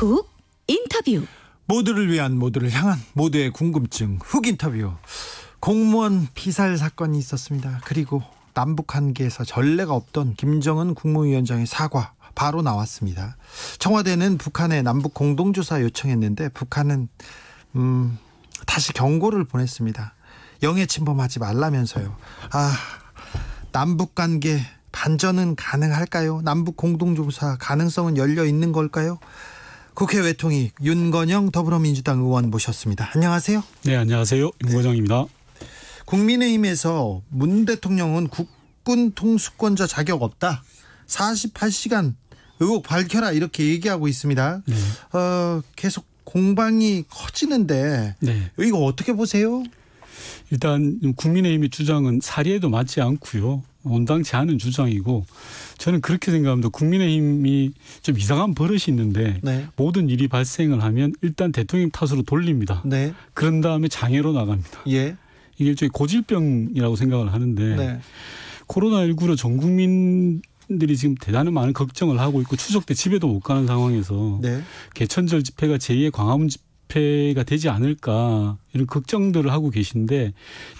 훅 인터뷰 모두를 위한 모두를 향한 모두의 궁금증 훅 인터뷰 공무원 피살 사건이 있었습니다. 그리고 남북 한계에서 전례가 없던 김정은 국무위원장의 사과 바로 나왔습니다. 청와대는 북한에 남북 공동조사 요청했는데 북한은 음, 다시 경고를 보냈습니다. 영해 침범하지 말라면서요. 아 남북 관계 반전은 가능할까요? 남북 공동조사 가능성은 열려 있는 걸까요? 국회 외통위 윤건영 더불어민주당 의원 모셨습니다. 안녕하세요. 네, 안녕하세요. 네. 윤건영입니다. 네. 국민의힘에서 문 대통령은 국군 통수권자 자격 없다. 48시간 의혹 밝혀라 이렇게 얘기하고 있습니다. 네. 어, 계속 공방이 커지는데 네. 이거 어떻게 보세요? 일단 국민의힘의 주장은 사례에도 맞지 않고요. 온당치 않은 주장이고 저는 그렇게 생각합니다. 국민의힘이 좀 이상한 버릇이 있는데 네. 모든 일이 발생을 하면 일단 대통령 탓으로 돌립니다. 네. 그런 다음에 장애로 나갑니다. 예. 이게 일종의 고질병이라고 생각을 하는데 네. 코로나19로 전 국민 들이 지금 대단히 많은 걱정을 하고 있고 추석 때 집에도 못 가는 상황에서 네. 개천절 집회가 제2의 광화문 집회 집회가 되지 않을까 이런 걱정들을 하고 계신데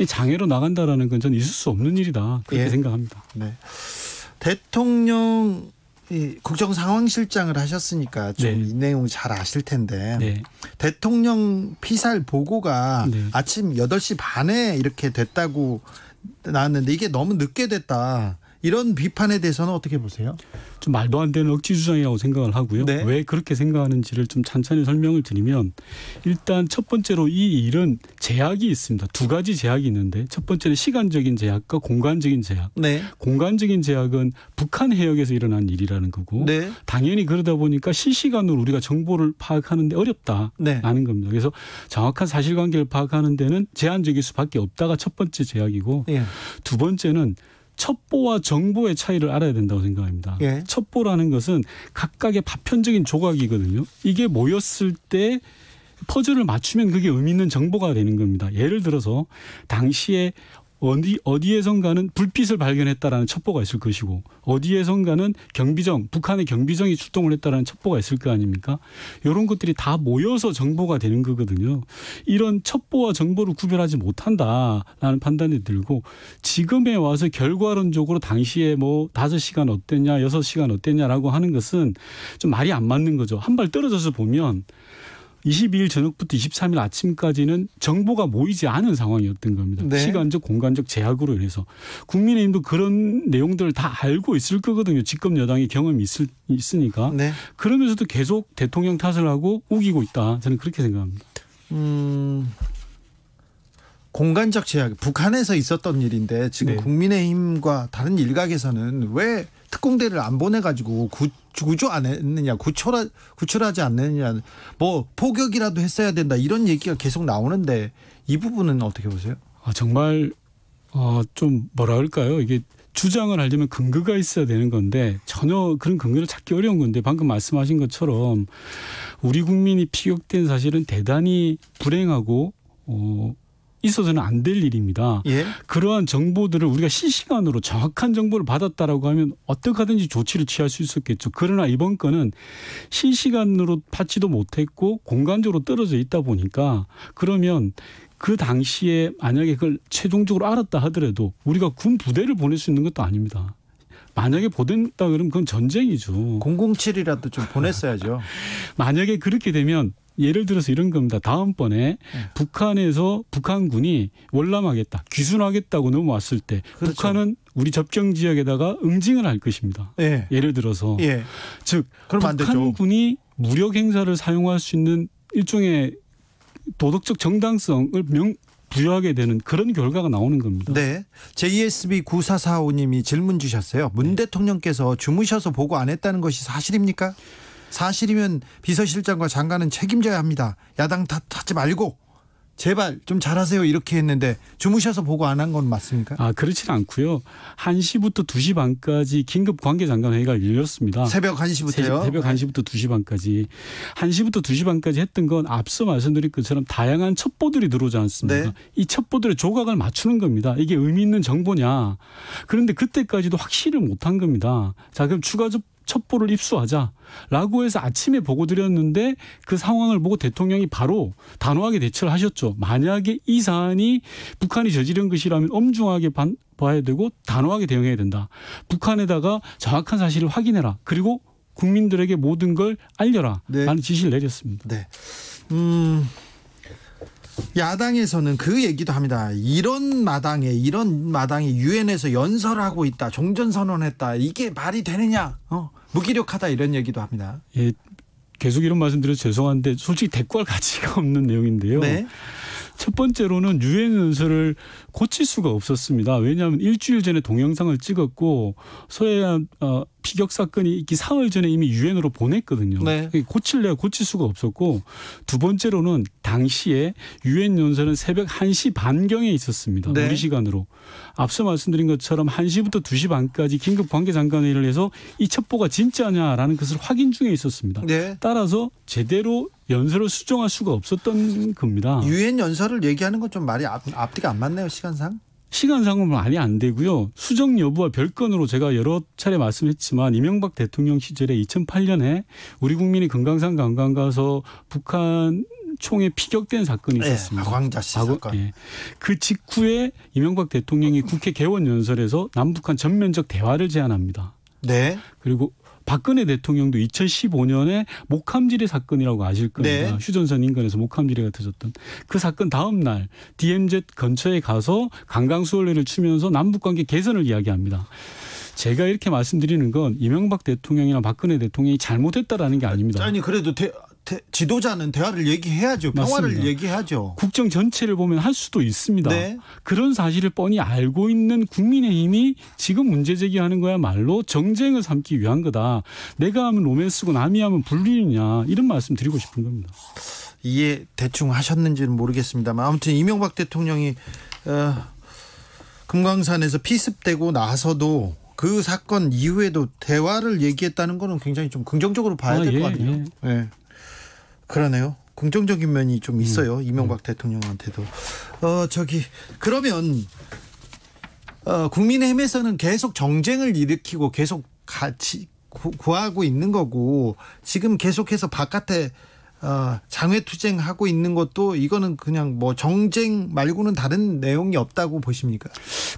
장애로 나간다라는 건 전 있을 수 없는 일이다 그렇게 예. 생각합니다. 네. 대통령 국정 상황실장을 하셨으니까 좀이 네. 내용 잘 아실 텐데 네. 대통령 피살 보고가 네. 아침 8시 반에 이렇게 됐다고 나왔는데 이게 너무 늦게 됐다. 이런 비판에 대해서는 어떻게 보세요? 좀 말도 안 되는 억지 주장이라고 생각을 하고요. 네. 왜 그렇게 생각하는지를 좀 찬찬히 설명을 드리면 일단 첫 번째로 이 일은 제약이 있습니다. 두 가지 제약이 있는데 첫 번째는 시간적인 제약과 공간적인 제약. 네. 공간적인 제약은 북한 해역에서 일어난 일이라는 거고 네. 당연히 그러다 보니까 실시간으로 우리가 정보를 파악하는데 네. 어렵다라는 겁니다. 그래서 정확한 사실관계를 파악하는 데는 제한적일 수밖에 없다가 첫 번째 제약이고 예. 두 번째는 첩보와 정보의 차이를 알아야 된다고 생각합니다. 예. 첩보라는 것은 각각의 파편적인 조각이거든요. 이게 모였을 때 퍼즐을 맞추면 그게 의미 있는 정보가 되는 겁니다. 예를 들어서 당시에 어디 어디에선가는 불빛을 발견했다라는 첩보가 있을 것이고 어디에선가는 경비정 북한의 경비정이 출동을 했다라는 첩보가 있을 거 아닙니까? 이런 것들이 다 모여서 정보가 되는 거거든요. 이런 첩보와 정보를 구별하지 못한다라는 판단이 들고 지금에 와서 결과론적으로 당시에 뭐 다섯 시간 어땠냐 여섯 시간 어땠냐라고 하는 것은 좀 말이 안 맞는 거죠. 한 발 떨어져서 보면 22일 저녁부터 23일 아침까지는 정보가 모이지 않은 상황이었던 겁니다. 네. 시간적, 공간적 제약으로 인해서 국민의힘도 그런 내용들을 다 알고 있을 거거든요. 직급 여당의 경험이 있을, 있으니까 네. 그러면서도 계속 대통령 탓을 하고 우기고 있다. 저는 그렇게 생각합니다. 음. 공간적 제약, 북한에서 있었던 일인데 지금 네. 국민의힘과 다른 일각에서는 왜 특공대를 안 보내가지고 구, 구조 안 했느냐, 구출하, 구출하지 않느냐, 뭐 포격이라도 했어야 된다 이런 얘기가 계속 나오는데 이 부분은 어떻게 보세요? 아, 정말 어, 좀 뭐라 할까요? 이게 주장을 하려면 근거가 있어야 되는 건데 전혀 그런 근거를 찾기 어려운 건데 방금 말씀하신 것처럼 우리 국민이 피격된 사실은 대단히 불행하고 어, 있어서는 안 될 일입니다. 예? 그러한 정보들을 우리가 실시간으로 정확한 정보를 받았다라고 하면 어떻게든지 조치를 취할 수 있었겠죠. 그러나 이번 건은 실시간으로 받지도 못했고 공간적으로 떨어져 있다 보니까 그러면 그 당시에 만약에 그걸 최종적으로 알았다 하더라도 우리가 군 부대를 보낼 수 있는 것도 아닙니다. 만약에 보냈다 그러면 그건 전쟁이죠. 007이라도 좀 보냈어야죠. 만약에 그렇게 되면 예를 들어서 이런 겁니다. 다음번에 네. 북한에서 북한군이 월남하겠다, 귀순하겠다고 넘어왔을 때 그렇죠. 북한은 우리 접경 지역에다가 응징을 할 것입니다. 예. 를 들어서 예. 즉 북한군이 무력 행사를 사용할 수 있는 일종의 도덕적 정당성을 명, 부여하게 되는 그런 결과가 나오는 겁니다. 네. JSB 9445님이 질문 주셨어요. 문 네. 대통령께서 주무셔서 보고 안 했다는 것이 사실입니까? 사실이면 비서실장과 장관은 책임져야 합니다. 야당 탓하지 말고 제발 좀 잘하세요 이렇게 했는데 주무셔서 보고 안 한 건 맞습니까? 아 그렇진 않고요. 1시부터 2시 반까지 긴급 관계장관 회의가 열렸습니다. 새벽 1시부터요? 새벽 1시부터 2시 반까지. 1시부터 2시 반까지 했던 건 앞서 말씀드린 것처럼 다양한 첩보들이 들어오지 않습니까? 네. 이 첩보들의 조각을 맞추는 겁니다. 이게 의미 있는 정보냐. 그런데 그때까지도 확실을 못 한 겁니다. 자 그럼 추가 첩보를 입수하자라고 해서 아침에 보고 드렸는데 그 상황을 보고 대통령이 바로 단호하게 대처를 하셨죠. 만약에 이 사안이 북한이 저지른 것이라면 엄중하게 반, 봐야 되고 단호하게 대응해야 된다. 북한에다가 정확한 사실을 확인해라. 그리고 국민들에게 모든 걸 알려라. 네. 라는 네. 지시를 내렸습니다. 네. 음. 야당에서는 그 얘기도 합니다. 이런 마당에 이런 마당이 유엔에서 연설하고 있다, 종전 선언했다. 이게 말이 되느냐? 어, 무기력하다 이런 얘기도 합니다. 예, 계속 이런 말씀드려 죄송한데 솔직히 대꾸할 가치가 없는 내용인데요. 네. 첫 번째로는 유엔 연설을 고칠 수가 없었습니다. 왜냐하면 일주일 전에 동영상을 찍었고 소해안 어, 피격 사건이 있기 사흘 전에 이미 유엔으로 보냈거든요. 네. 고칠래야 고칠 수가 없었고 두 번째로는 당시에 유엔 연설은 새벽 1시 반경에 있었습니다. 네. 우리 시간으로. 앞서 말씀드린 것처럼 1시부터 2시 반까지 긴급 관계 장관회의를 해서 이 첩보가 진짜냐라는 것을 확인 중에 있었습니다. 네. 따라서 제대로 연설을 수정할 수가 없었던 겁니다. 유엔 연설을 얘기하는 건 좀 말이 앞, 앞뒤가 안 맞네요 시간상. 시간상은 많이 안 되고요. 수정 여부와 별건으로 제가 여러 차례 말씀했지만 이명박 대통령 시절에 2008년에 우리 국민이 금강산 관광 가서 북한 총에 피격된 사건이 네, 있었습니다. 광자 씨 사건. 예. 그 직후에 이명박 대통령이 국회 개원 연설에서 남북한 전면적 대화를 제안합니다. 네. 그리고 박근혜 대통령도 2015년에 목함지뢰 사건이라고 아실 겁니다. 네. 휴전선 인근에서 목함지뢰가 터졌던 그 사건 다음 날 DMZ 근처에 가서 강강수월래를 추면서 남북관계 개선을 이야기합니다. 제가 이렇게 말씀드리는 건 이명박 대통령이나 박근혜 대통령이 잘못했다라는 게 아닙니다. 아니 그래도 대, 대, 지도자는 대화를 얘기해야죠. 평화를 맞습니다. 얘기하죠 국정 전체를 보면 할 수도 있습니다. 네. 그런 사실을 뻔히 알고 있는 국민의힘이 지금 문제 제기하는 거야말로 정쟁을 삼기 위한 거다. 내가 하면 로맨스고 남이 하면 불륜이냐 이런 말씀 드리고 싶은 겁니다. 이해 대충 하셨는지는 모르겠습니다만 아무튼 이명박 대통령이 어, 금강산에서 피습되고 나서도 그 사건 이후에도 대화를 얘기했다는 거는 굉장히 좀 긍정적으로 봐야 아, 될것 예, 같네요. 예. 예. 그러네요. 긍정적인 면이 좀 음. 있어요. 음. 이명박 대통령한테도. 어 저기 그러면 어, 국민의힘에서는 계속 정쟁을 일으키고 계속 같이 구하고 있는 거고 지금 계속해서 바깥에 어, 장외 투쟁하고 있는 것도 이거는 그냥 뭐 정쟁 말고는 다른 내용이 없다고 보십니까?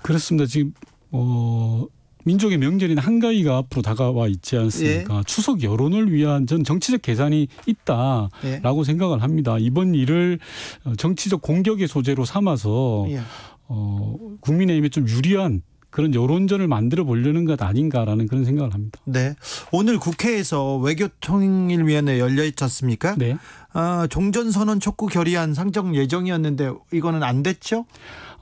그렇습니다. 지금 어 민족의 명절인 한가위가 앞으로 다가와 있지 않습니까? 예. 추석 여론을 위한 전 정치적 계산이 있다라고 예. 생각을 합니다. 이번 일을 어, 정치적 공격의 소재로 삼아서 예. 어, 국민의힘에 좀 유리한 그런 여론전을 만들어 보려는 것 아닌가라는 그런 생각을 합니다. 네. 오늘 국회에서 외교통일위원회 열려 있지 않습니까? 네. 아, 종전선언 촉구 결의안 상정 예정이었는데 이거는 안 됐죠?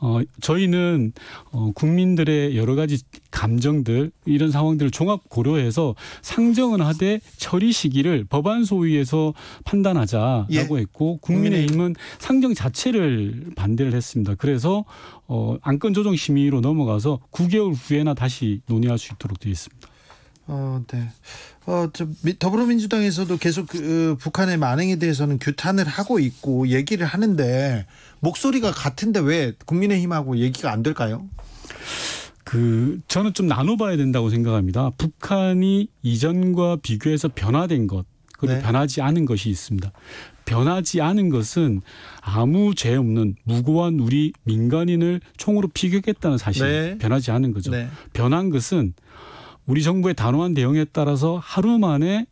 어, 저희는 어, 국민들의 여러 가지 감정들 이런 상황들을 종합 고려해서 상정은 하되 처리 시기를 법안 소위에서 판단하자라고 예. 했고 국민의힘은 상정 자체를 반대를 했습니다. 그래서 어, 안건 조정 심의로 넘어가서 9개월 후에나 다시 논의할 수 있도록 되어 있습니다. 어, 네. 어, 저 더불어민주당에서도 계속 그, 어, 북한의 만행에 대해서는 규탄을 하고 있고 얘기를 하는데 목소리가 같은데 왜 국민의힘하고 얘기가 안 될까요? 그 저는 좀 나눠봐야 된다고 생각합니다. 북한이 이전과 비교해서 변화된 것 그리고 네. 변하지 않은 것이 있습니다. 변하지 않은 것은 아무 죄 없는 무고한 우리 민간인을 총으로 피격했다는 사실 네. 변하지 않은 거죠. 네. 변한 것은 우리 정부의 단호한 대응에 따라서 하루 만에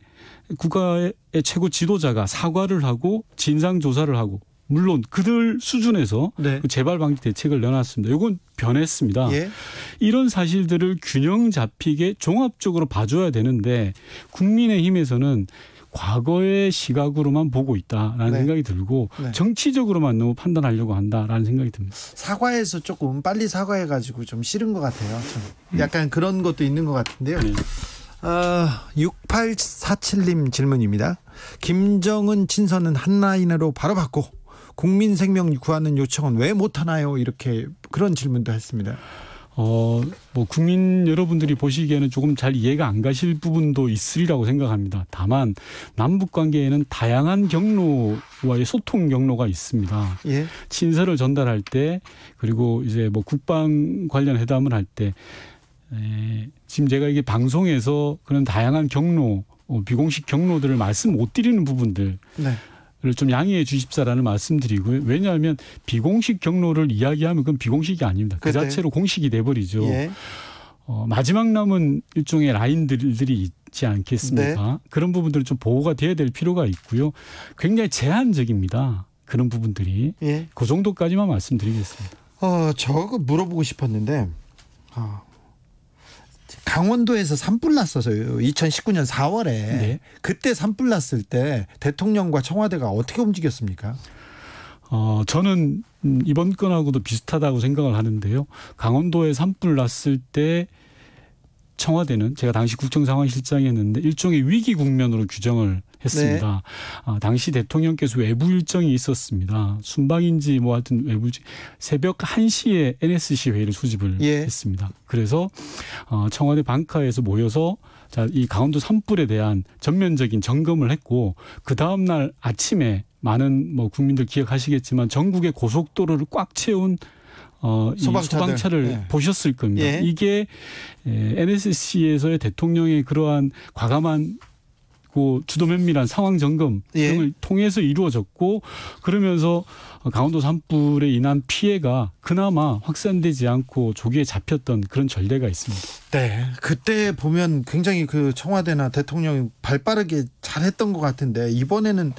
국가의 최고 지도자가 사과를 하고 진상 조사를 하고 물론 그들 수준에서 네. 그 재발 방지 대책을 내놨습니다. 이건 변했습니다. 예. 이런 사실들을 균형 잡히게 종합적으로 봐줘야 되는데 국민의힘에서는 과거의 시각으로만 보고 있다라는 네. 생각이 들고 네. 정치적으로만 너무 판단하려고 한다라는 생각이 듭니다. 사과해서 조금 빨리 사과해가지고 좀 싫은 것 같아요. 음. 약간 음. 그런 것도 있는 것 같은데요. 네. 어, 아, 6847님 질문입니다. 김정은 친서는 한라인으로 바로 받고 국민 생명 구하는 요청은 왜 못하나요? 이렇게 그런 질문도 했습니다. 어, 뭐 국민 여러분들이 보시기에는 조금 잘 이해가 안 가실 부분도 있으리라고 생각합니다. 다만 남북 관계에는 다양한 경로와의 소통 경로가 있습니다. 예. 친서를 전달할 때 그리고 이제 뭐 국방 관련 회담을 할 때 지금 제가 이게 방송에서 그런 다양한 경로 어, 비공식 경로들을 말씀 못 드리는 부분들 네. 좀 양해해 주십사라는 말씀드리고요. 왜냐하면 비공식 경로를 이야기하면 그건 비공식이 아닙니다. 그그래 자체로 공식이 돼버리죠. 예. 어, 마지막 남은 일종의 라인들이 있지 않겠습니까? 네. 그런 부분들을좀 보호가 돼야 될 필요가 있고요. 굉장히 제한적입니다. 그런 부분들이 예. 그 정도까지만 말씀드리겠습니다. 어, 저거 물어보고 싶었는데 어, 강원도에서 산불 났었어요. 2019년 4월에 네. 그때 산불 났을 때 대통령과 청와대가 어떻게 움직였습니까? 어, 저는 이번 건하고도 비슷하다고 생각을 하는데요. 강원도에 산불 났을 때 청와대는 제가 당시 국정상황실장이었는데 일종의 위기 국면으로 규정을 했습니다. 네. 아, 당시 대통령께서 외부 일정이 있었습니다. 순방인지 뭐 하여튼 외부 일 새벽 1시에 NSC 회의를 수집을 예. 했습니다. 그래서 어, 청와대 방카에서 모여서 자, 이 강원도 산불에 대한 전면적인 점검을 했고 그 다음 날 아침에 많은 뭐 국민들 기억하시겠지만 전국의 고속도로를 꽉 채운 어, 소방차들. 소방차를 네. 보셨을 겁니다. 예. 이게 NSC에서의 대통령의 그러한 과감한 그 주도 면밀한 상황 점검 예. 등을 통해서 이루어졌고 그러면서 강원도 산불에 인한 피해가 그나마 확산되지 않고 조기에 잡혔던 그런 전례가 있습니다. 네. 그때 보면 굉장히 그 청와대나 대통령이 발빠르게 잘했던 것 같은데 이번에는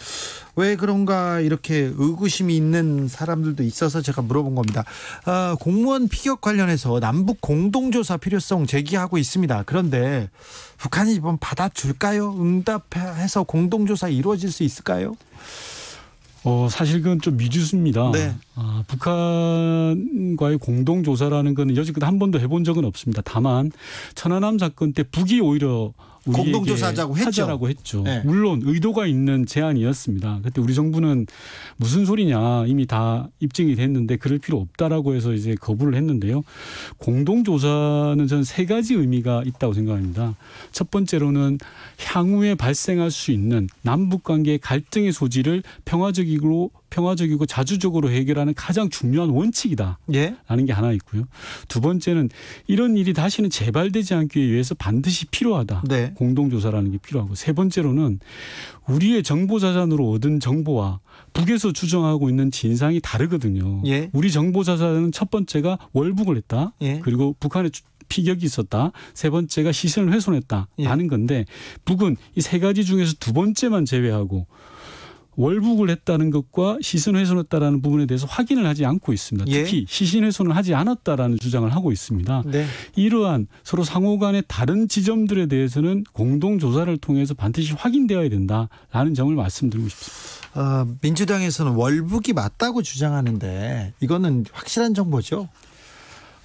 왜 그런가 이렇게 의구심이 있는 사람들도 있어서 제가 물어본 겁니다. 아, 공무원 피격 관련해서 남북 공동조사 필요성 제기하고 있습니다. 그런데 북한이 이번 받아줄까요? 응답해서 공동조사 이루어질 수 있을까요? 어, 사실 그건 좀 미지수입니다. 네. 아, 북한과의 공동조사라는 거는 여지껏 한 번도 해본 적은 없습니다. 다만, 천안함 사건 때 북이 오히려 공동조사자고 하 했죠. 라고 했죠. 네. 물론 의도가 있는 제안이었습니다. 그때 우리 정부는 무슨 소리냐 이미 다 입증이 됐는데 그럴 필요 없다라고 해서 이제 거부를 했는데요. 공동조사는 저는 세 가지 의미가 있다고 생각합니다. 첫 번째로는 향후에 발생할 수 있는 남북 관계 갈등의 소지를 평화적이고 평화적이고 자주적으로 해결하는 가장 중요한 원칙이다라는 게 하나 있고요. 두 번째는 이런 일이 다시는 재발되지 않기 위해서 반드시 필요하다. 네. 공동조사라는 게 필요하고 세 번째로는 우리의 정보 자산으로 얻은 정보와 북에서 추정하고 있는 진상이 다르거든요. 예? 우리 정보 자산은 첫 번째가 월북을 했다. 예? 그리고 북한의 피격이 있었다. 세 번째가 시선을 훼손했다라는 예. 건데 북은 이 세 가지 중에서 두 번째만 제외하고 월북을 했다는 것과 시신훼손했다라는 부분에 대해서 확인을 하지 않고 있습니다. 예. 특히 예. 시신훼손을 하지 않았다라는 주장을 하고 있습니다. 네. 이러한 서로 상호 간의 다른 지점들에 대해서는 공동 조사를 통해서 반드시 확인되어야 된다라는 점을 말씀드리고 싶습니다. 어, 민주당에서는 월북이 맞다고 주장하는데 이거는 확실한 정보죠?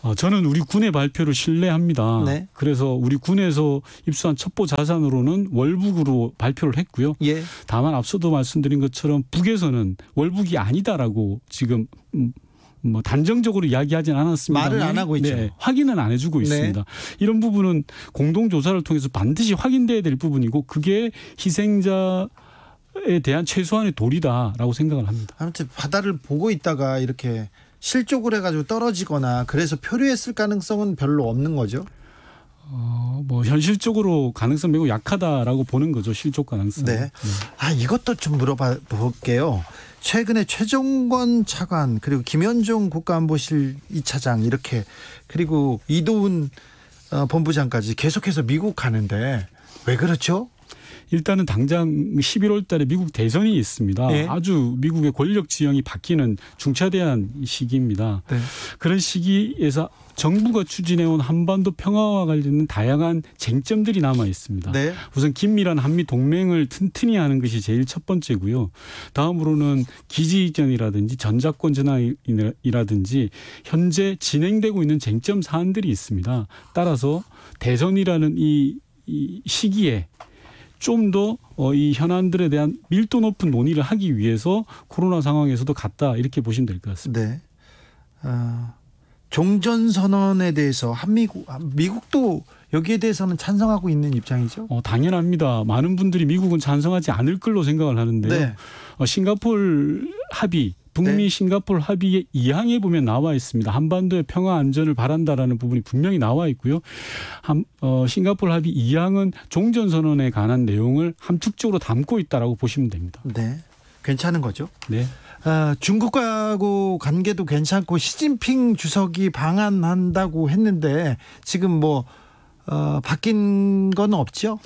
어, 저는 우리 군의 발표를 신뢰합니다. 네. 그래서 우리 군에서 입수한 첩보 자산으로는 월북으로 발표를 했고요. 예. 다만 앞서도 말씀드린 것처럼 북에서는 월북이 아니다라고 지금 음, 뭐 단정적으로 이야기하진 않았습니다. 말을 안 하고 있죠. 네, 확인은 안 해주고 네. 있습니다. 네. 이런 부분은 공동 조사를 통해서 반드시 확인돼야 될 부분이고 그게 희생자 에 대한 최소한의 도리다라고 생각을 합니다. 아무튼 바다를 보고 있다가 이렇게 실족을 해가지고 떨어지거나 그래서 표류했을 가능성은 별로 없는 거죠. 어, 뭐 현실적으로 가능성 매우 약하다라고 보는 거죠 실족 가능성. 네. 네. 아 이것도 좀 물어봐 볼게요. 최근에 최종권 차관 그리고 김현종 국가안보실 이차장 이렇게 그리고 이도훈 어, 본부장까지 계속해서 미국 가는데 왜 그렇죠? 일단은 당장 11월 달에 미국 대선이 있습니다. 네. 아주 미국의 권력 지형이 바뀌는 중차대한 시기입니다. 네. 그런 시기에서 정부가 추진해온 한반도 평화와 관련된 다양한 쟁점들이 남아 있습니다. 네. 우선 긴밀한 한미 동맹을 튼튼히 하는 것이 제일 첫 번째고요. 다음으로는 기지 이전이라든지 전자권 전환이라든지 현재 진행되고 있는 쟁점 사안들이 있습니다. 따라서 대선이라는 이, 이 시기에 좀더 어, 이 현안들에 대한 밀도 높은 논의를 하기 위해서 코로나 상황에서도 갔다 이렇게 보시면 될 것 같습니다. 네. 어, 종전 선언에 대해서 한미 국 아, 미국도 여기에 대해서는 찬성하고 있는 입장이죠? 어, 당연합니다. 많은 분들이 미국은 찬성하지 않을 걸로 생각을 하는데요. 네. 어, 싱가폴 합의 북미 네. 싱가포르 합의의 이항에 보면 나와 있습니다. 한반도의 평화 안전을 바란다라는 부분이 분명히 나와 있고요. 한, 어, 싱가포르 합의 이항은 종전 선언에 관한 내용을 함축적으로 담고 있다라고 보시면 됩니다. 네. 괜찮은 거죠? 네. 아, 중국하고 관계도 괜찮고 시진핑 주석이 방한한다고 했는데 지금 뭐 어, 바뀐 건 없죠?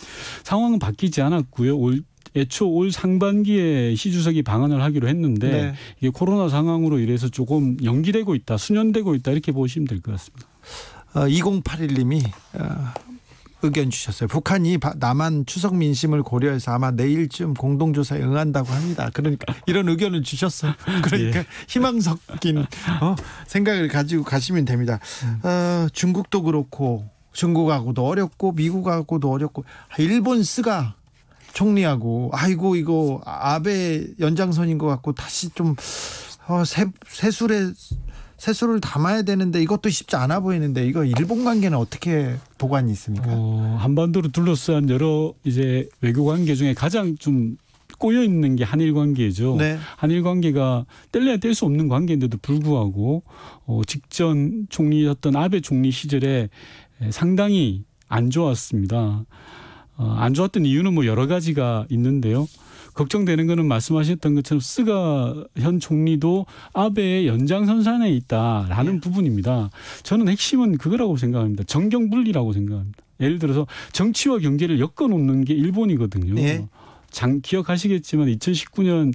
상황은 바뀌지 않았고요. 올 애초 올 상반기에 시 주석이 방안을 하기로 했는데 네. 이게 코로나 상황으로 이래서 조금 연기되고 있다, 수년되고 있다 이렇게 보시면 될 것 같습니다. 2081님이 어, 어, 의견 주셨어요. 북한이 남한 추석 민심을 고려해서 아마 내일쯤 공동조사 응한다고 합니다. 그러니까 이런 의견을 주셨어요. 그러니까 예. 희망 섞인 어, 생각을 가지고 가시면 됩니다. 어, 중국도 그렇고 중국하고도 어렵고 미국하고도 어렵고 아, 일본 스가 총리하고 아이고 이거 아베 연장선인 것 같고 다시 좀 어, 새, 술에 세수를 담아야 되는데 이것도 쉽지 않아 보이는데 이거 일본 관계는 어떻게 보관이 있습니까? 어, 한반도를 둘러싼 여러 이제 외교 관계 중에 가장 좀 꼬여 있는 게 한일 관계죠. 네. 한일 관계가 뗄래야 뗄 수 없는 관계인데도 불구하고 어, 직전 총리였던 아베 총리 시절에 상당히 안 좋았습니다. 어, 안 좋았던 이유는 뭐 여러 가지가 있는데요. 걱정되는 거는 말씀하셨던 것처럼 스가 현 총리도 아베의 연장선상에 있다라는 네. 부분입니다. 저는 핵심은 그거라고 생각합니다. 정경분리라고 생각합니다. 예를 들어서 정치와 경제를 엮어놓는 게 일본이거든요. 네. 장 기억하시겠지만 2019년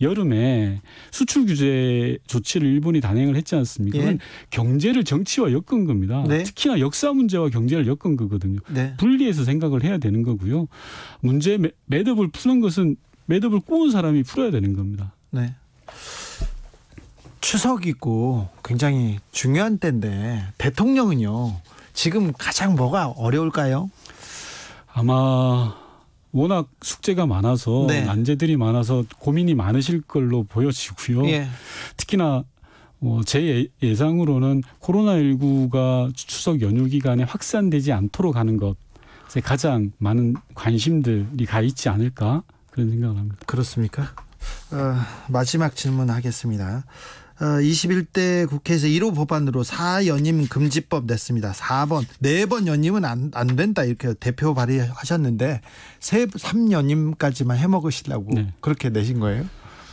여름에 수출 규제 조치를 일본이 단행을 했지 않습니까? 예. 경제를 정치와 엮은 겁니다. 네. 특히나 역사 문제와 경제를 엮은 거거든요. 네. 분리해서 생각을 해야 되는 거고요. 문제 매듭을 푸는 것은 매듭을 꼬은 사람이 풀어야 되는 겁니다. 네. 추석이고 굉장히 중요한 때인데 대통령은요. 지금 가장 뭐가 어려울까요? 아마 워낙 숙제가 많아서 네. 난제들이 많아서 고민이 많으실 걸로 보여지고요. 예. 특히나 뭐제 예, 예상으로는 코로나19가 추석 연휴 기간에 확산되지 않도록 하는 것에 가장 많은 관심들이 가 있지 않을까 그런 생각을 합니다. 그렇습니까? 어, 마지막 질문 하겠습니다. 21대 어, 국회에서 1호 법안으로 4연임 금지법 냈습니다. 4번, 4번 연임은 안, 안 된다. 이렇게 대표 발의하셨는데, 3, 3연임까지만 해 먹으시려고 네. 그렇게 내신 거예요?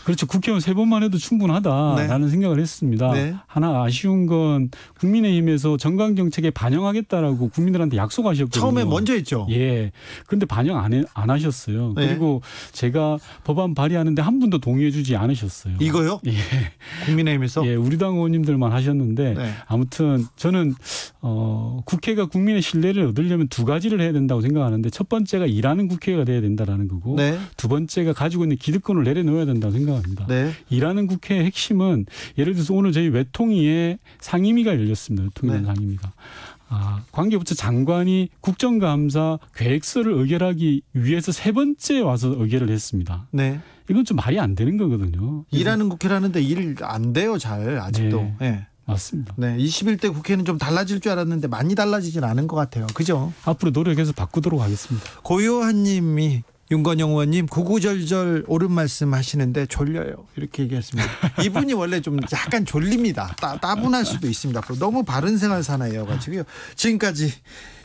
그렇죠. 국회의원 세 번만 해도 충분하다라는 네. 생각을 했습니다. 네. 하나 아쉬운 건 국민의힘에서 정강 정책에 반영하겠다라고 국민들한테 약속하셨거든요. 처음에 먼저 했죠. 예. 그런데 반영 안, 해, 안 하셨어요. 네. 그리고 제가 법안 발의하는데 한 분도 동의해주지 않으셨어요. 이거요? 예. 국민의힘에서? 예. 우리 당 의원님들만 하셨는데 네. 아무튼 저는 어, 국회가 국민의 신뢰를 얻으려면 두 가지를 해야 된다고 생각하는데 첫 번째가 일하는 국회가 돼야 된다라는 거고 네. 두 번째가 가지고 있는 기득권을 내려놓아야 된다고 생각합니다. 생각합니다. 네. 일하는 국회의 핵심은 예를 들어서 오늘 저희 외통위에 상임위가 열렸습니다. 통일당 네. 상임위가. 아, 관계부처 장관이 국정감사 계획서를 의결하기 위해서 세 번째 와서 의결을 했습니다. 네. 이건 좀 말이 안 되는 거거든요. 일하는 국회라는데 일 안 돼요, 잘 아직도. 네. 네. 맞습니다. 네, 21대 국회는 좀 달라질 줄 알았는데 많이 달라지진 않은 것 같아요. 그죠? 앞으로 노력해서 바꾸도록 하겠습니다. 고요한님이 윤건영 의원님 구구절절 옳은 말씀 하시는데 졸려요. 이렇게 얘기했습니다. 이분이 원래 좀 약간 졸립니다. 따, 따분할 수도 있습니다. 너무 바른 생활 사나이여가지고요. 지금까지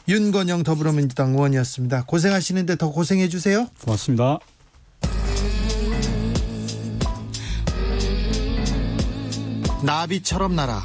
윤건영 더불어민주당 의원이었습니다. 고생하시는데 더 고생해 주세요. 고맙습니다. 나비처럼 날아